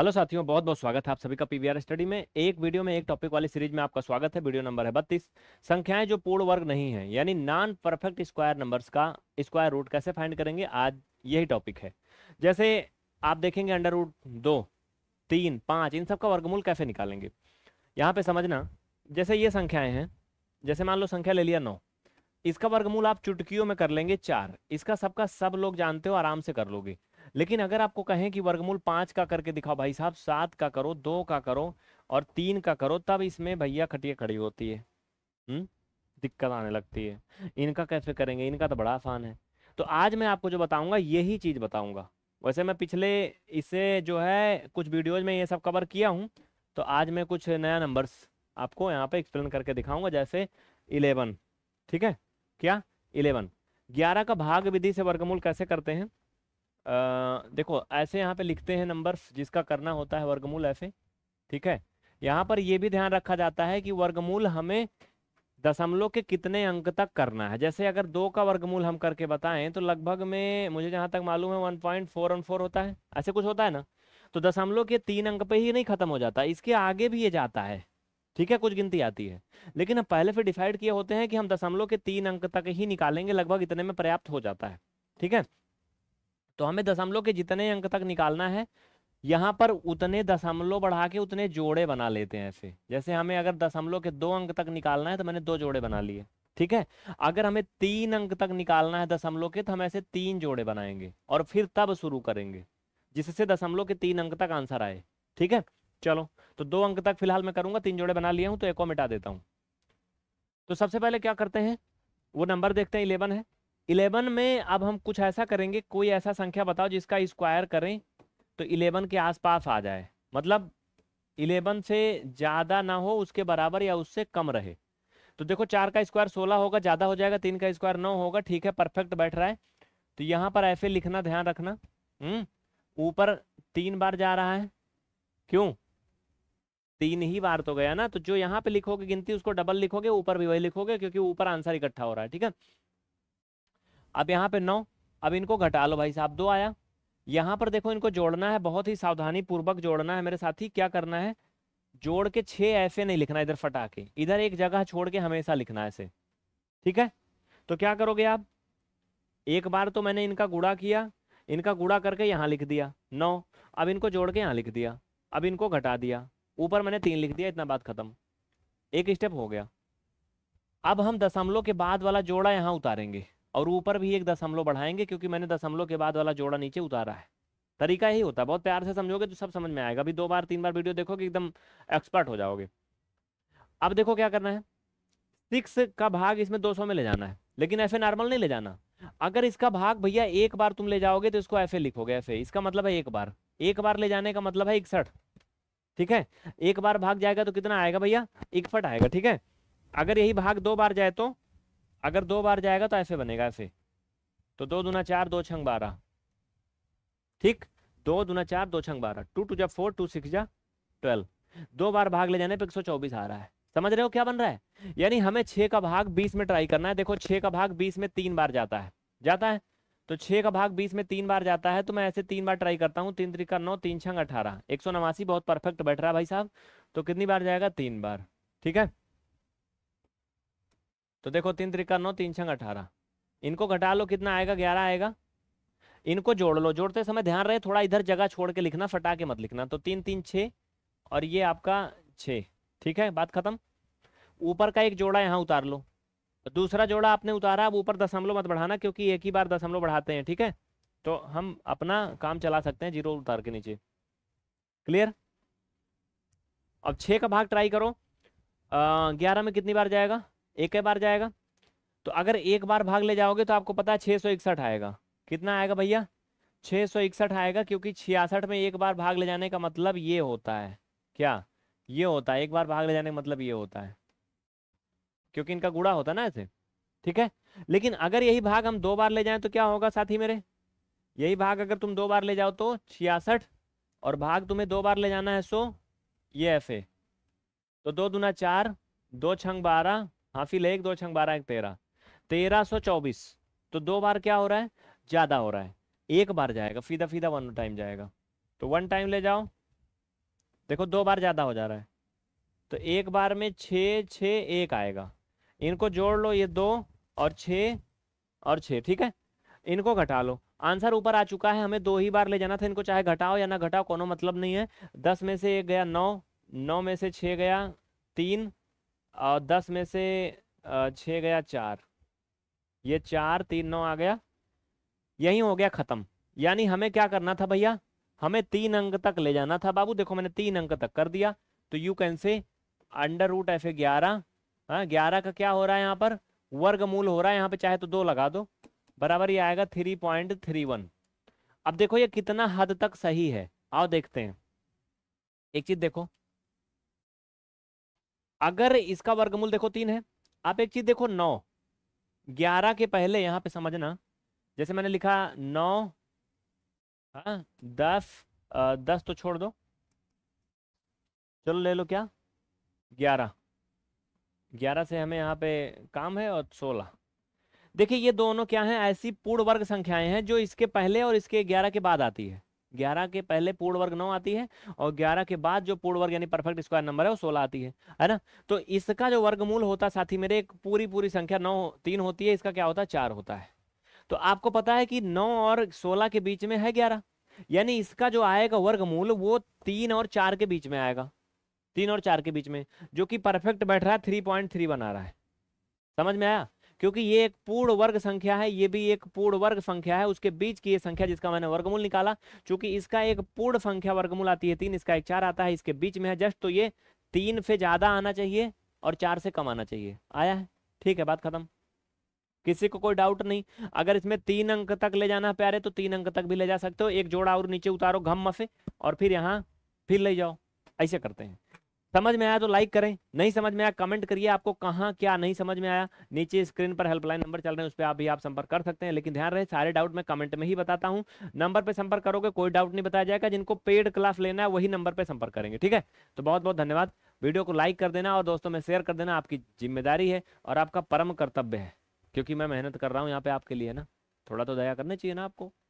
hello साथियों बहुत बहुत स्वागत है आप सभी का पीवीआर स्टडी में एक वीडियो में एक टॉपिक वाली सीरीज में आपका स्वागत है वीडियो नंबर है बत्तीस संख्याएं जो पूर्ण वर्ग नहीं है यानी नॉन परफेक्ट स्क्वायर नंबर्स का स्क्वायर रूट कैसे फाइंड करेंगे आज यही टॉपिक है जैसे आप देखेंगे अंडर रूट दो तीन पाँच इन सबका वर्गमूल कैसे निकालेंगे यहाँ पे समझना जैसे ये संख्याएं हैं जैसे मान लो संख्या ले लिया नौ इसका वर्गमूल आप चुटकियों में कर लेंगे चार इसका सबका सब लोग जानते हो आराम से कर लोगे लेकिन अगर आपको कहें कि वर्गमूल पाँच का करके दिखाओ भाई साहब सात का करो दो का करो और तीन का करो तब इसमें भैया खटिया खड़ी होती है हम्म दिक्कत आने लगती है इनका कैसे करेंगे इनका तो बड़ा आसान है तो आज मैं आपको जो बताऊंगा यही चीज़ बताऊंगा वैसे मैं पिछले इसे जो है कुछ वीडियोज में ये सब कवर किया हूँ तो आज मैं कुछ नया नंबर्स आपको यहाँ पे एक्सप्लेन करके दिखाऊंगा जैसे इलेवन ठीक है क्या इलेवन ग्यारह का भाग विधि से वर्गमूल कैसे करते हैं देखो ऐसे यहाँ पे लिखते हैं नंबर्स जिसका करना होता है वर्गमूल ऐसे ठीक है यहाँ पर यह भी ध्यान रखा जाता है कि वर्गमूल हमें दशमलव के कितने अंक तक करना है जैसे अगर दो का वर्गमूल हम करके बताएं तो लगभग में मुझे जहाँ तक मालूम है one point four one four होता है ऐसे कुछ होता है ना तो दशमलव के तीन अंक पे ही नहीं खत्म हो जाता इसके आगे भी ये जाता है ठीक है कुछ गिनती आती है लेकिन हम पहले फिर डिसाइड किए होते हैं कि हम दशमलव के तीन अंक तक ही निकालेंगे लगभग इतने में पर्याप्त हो जाता है ठीक है तो हमें दशमलव के जितने अंक तक निकालना है यहाँ पर उतने दशमलव बढ़ा के उतने जोड़े बना लेते हैं ऐसे जैसे हमें अगर दशमलव के दो अंक तक निकालना है तो मैंने दो जोड़े बना लिए ठीक है अगर हमें तीन अंक तक निकालना है दशमलव के तो हम ऐसे तीन जोड़े बनाएंगे और फिर तब शुरू करेंगे जिससे दशमलव के तीन अंक तक आंसर आए ठीक है चलो तो दो अंक तक फिलहाल मैं करूंगा तीन जोड़े बना लिया हूं तो एक को मिटा देता हूं तो सबसे पहले क्या करते हैं वो नंबर देखते हैं इलेवन है इलेवन में अब हम कुछ ऐसा करेंगे कोई ऐसा संख्या बताओ जिसका स्क्वायर करें तो इलेवन के आसपास आ जाए मतलब इलेवन से ज़्यादा ना हो उसके बराबर या उससे कम रहे तो देखो चार का स्क्वायर सोलह होगा ज़्यादा हो जाएगा तीन का स्क्वायर नौ होगा ठीक है परफेक्ट बैठ रहा है तो यहाँ पर ऐसे लिखना ध्यान रखना हम्म, ऊपर तीन बार जा रहा है क्यों तीन ही बार तो गया ना तो जो यहाँ पे लिखोगे गिनती उसको डबल लिखोगे ऊपर भी वही लिखोगे क्योंकि ऊपर आंसर इकट्ठा हो रहा है ठीक है अब यहाँ पे नौ अब इनको घटा लो भाई साहब दो आया यहाँ पर देखो इनको जोड़ना है बहुत ही सावधानी पूर्वक जोड़ना है मेरे साथी क्या करना है जोड़ के छह ऐसे नहीं लिखना इधर फटा के इधर एक जगह छोड़ के हमेशा लिखना ऐसे ठीक है तो क्या करोगे आप एक बार तो मैंने इनका गुड़ा किया इनका गुड़ा करके यहाँ लिख दिया नौ अब इनको जोड़ के यहाँ लिख दिया अब इनको घटा दिया ऊपर मैंने तीन लिख दिया इतना बात खत्म एक स्टेप हो गया अब हम दशमलव के बाद वाला जोड़ा यहाँ उतारेंगे और ऊपर भी एक दशमलव बढ़ाएंगे क्योंकि मैंने दशमलव के बाद वाला जोड़ा नीचे उतारा है तरीका ही होता है बहुत प्यार से समझोगे तो सब समझ में आएगा अभी दो बार तीन बार वीडियो देखोगे एकदम एक्सपर्ट हो जाओगे अब देखो क्या करना है सिक्स का भाग इसमें दो सौ में ले जाना है लेकिन एफ नॉर्मल नहीं ले जाना अगर इसका भाग भैया एक बार तुम ले जाओगे तो इसको एफ लिखोगे एफ इसका मतलब है एक बार एक बार ले जाने का मतलब है इकसठ ठीक है एक बार भाग जाएगा तो कितना आएगा भैया इकसठ आएगा ठीक है अगर यही भाग दो बार जाए तो अगर दो बार जाएगा तो ऐसे बनेगा ऐसे तो दो दुना चार दो छंग बारह ठीक दो दुना चार दो छंग बारह टू टू जा फोर टू सिक्स जा ट्वेल्व दो बार भाग ले जाने पर एक सौ चौबीस आ रहा है समझ रहे हो क्या बन रहा है यानी हमें छे का भाग बीस में ट्राई करना है देखो छे का भाग बीस में तीन बार जाता है जाता है तो छे का भाग बीस में तीन बार जाता है तो मैं ऐसे तीन बार ट्राई करता हूँ तीन का नौ तीन छंग अठारह एक सौ नवासी बहुत परफेक्ट बैठ रहा है भाई साहब तो कितनी बार जाएगा तीन बार ठीक है तो देखो तीन त्रिका नौ तीन छंग अठारह इनको घटा लो कितना आएगा ग्यारह आएगा इनको जोड़ लो जोड़ते समय ध्यान रहे थोड़ा इधर जगह छोड़ के लिखना फटा के मत लिखना तो तीन तीन छ और ये आपका छः ठीक है बात खत्म ऊपर का एक जोड़ा यहाँ उतार लो दूसरा जोड़ा आपने उतारा अब ऊपर दशमलव मत बढ़ाना क्योंकि एक ही बार दशमलव बढ़ाते हैं ठीक है तो हम अपना काम चला सकते हैं जीरो उतार के नीचे क्लियर अब छः का भाग ट्राई करो ग्यारह में कितनी बार जाएगा एक बार जाएगा तो अगर एक बार भाग ले जाओगे तो आपको पता है छह आएगा कितना आएगा भैया छह आएगा क्योंकि छियासठ में एक बार भाग ले जाने का मतलब ये होता है क्या ये होता है एक बार भाग ले जाने का मतलब ये होता है क्योंकि इनका गुड़ा होता है ना ऐसे ठीक है लेकिन अगर यही भाग हम दो बार ले जाएं तो क्या होगा साथी मेरे यही भाग अगर तुम दो बार ले जाओ तो छियासठ और भाग तुम्हें दो बार ले जाना है सो ये एफ ए तो दो दुना चार दो छंग बारह हाफी ले एक दो छंग बारह एक तेरह तेरह सौ चौबीस तो दो बार क्या हो रहा है ज़्यादा हो रहा है एक बार जाएगा फीदा फीदा वन टाइम जाएगा तो वन टाइम ले जाओ देखो दो बार ज़्यादा हो जा रहा है तो एक बार में छ छ एक आएगा इनको जोड़ लो ये दो और छ और छ ठीक है इनको घटा लो आंसर ऊपर आ चुका है हमें दो ही बार ले जाना था इनको चाहे घटाओ या ना घटाओ कोनो मतलब नहीं है दस में से एक गया नौ नौ में से छ गया तीन और दस में से छः गया चार ये चार तीन नौ आ गया यही हो गया ख़त्म यानी हमें क्या करना था भैया हमें तीन अंक तक ले जाना था बाबू देखो मैंने तीन अंक तक कर दिया तो you can say under root F A ग्यारह हाँ ग्यारह का क्या हो रहा है यहाँ पर वर्गमूल हो रहा है यहाँ पे चाहे तो दो लगा दो बराबर ये आएगा थ्री पॉइंट थ्री वन अब देखो ये कितना हद तक सही है आओ देखते हैं एक चीज़ देखो अगर इसका वर्गमूल देखो तीन है आप एक चीज देखो नौ ग्यारह के पहले यहाँ पे समझना जैसे मैंने लिखा नौ हाँ दस आ, दस तो छोड़ दो चलो ले लो क्या ग्यारह ग्यारह से हमें यहाँ पे काम है और सोलह देखिए ये दोनों क्या हैं ऐसी पूर्ण वर्ग संख्याएं हैं जो इसके पहले और इसके ग्यारह के बाद आती है ग्यारह के पहले पूर्ण वर्ग नौ आती है और ग्यारह के बाद जो पूर्ण वर्ग यानी परफेक्ट स्क्वायर नंबर है वो सोलह आती है है ना तो इसका जो वर्गमूल होता है साथी मेरे एक पूरी पूरी संख्या नौ तीन होती है इसका क्या होता है चार होता है तो आपको पता है कि नौ और सोलह के बीच में है ग्यारह यानी इसका जो आएगा वर्गमूल वो तीन और चार के बीच में आएगा तीन और चार के बीच में जो कि परफेक्ट बैठ रहा है थ्री पॉइंट थ्री बना रहा है समझ में आया क्योंकि ये एक पूर्ण वर्ग संख्या है ये भी एक पूर्ण वर्ग संख्या है उसके बीच की ये संख्या जिसका मैंने वर्गमूल निकाला चूंकि इसका एक पूर्ण संख्या वर्गमूल आती है तीन इसका एक चार आता है इसके बीच में है जस्ट तो ये तीन से ज़्यादा आना चाहिए और चार से कम आना चाहिए आया है ठीक है बात खत्म किसी को कोई डाउट नहीं अगर इसमें तीन अंक तक ले जाना प्यारे तो तीन अंक तक भी ले जा सकते हो एक जोड़ा और नीचे उतारो घम मफे और फिर यहाँ फिर ले जाओ ऐसे करते हैं समझ में आया तो लाइक करें नहीं समझ में आया कमेंट करिए आपको कहाँ क्या नहीं समझ में आया नीचे स्क्रीन पर हेल्पलाइन नंबर चल रहे हैं उस पर आप भी आप संपर्क कर सकते हैं लेकिन ध्यान रहे सारे डाउट मैं कमेंट में ही बताता हूँ नंबर पर संपर्क करोगे कोई डाउट नहीं बताया जाएगा जिनको पेड क्लास लेना है वही नंबर पर संपर्क करेंगे ठीक है तो बहुत बहुत धन्यवाद वीडियो को लाइक कर देना और दोस्तों में शेयर कर देना आपकी जिम्मेदारी है और आपका परम कर्तव्य है क्योंकि मैं मेहनत कर रहा हूँ यहाँ पे आपके लिए ना थोड़ा तो दया करना चाहिए ना आपको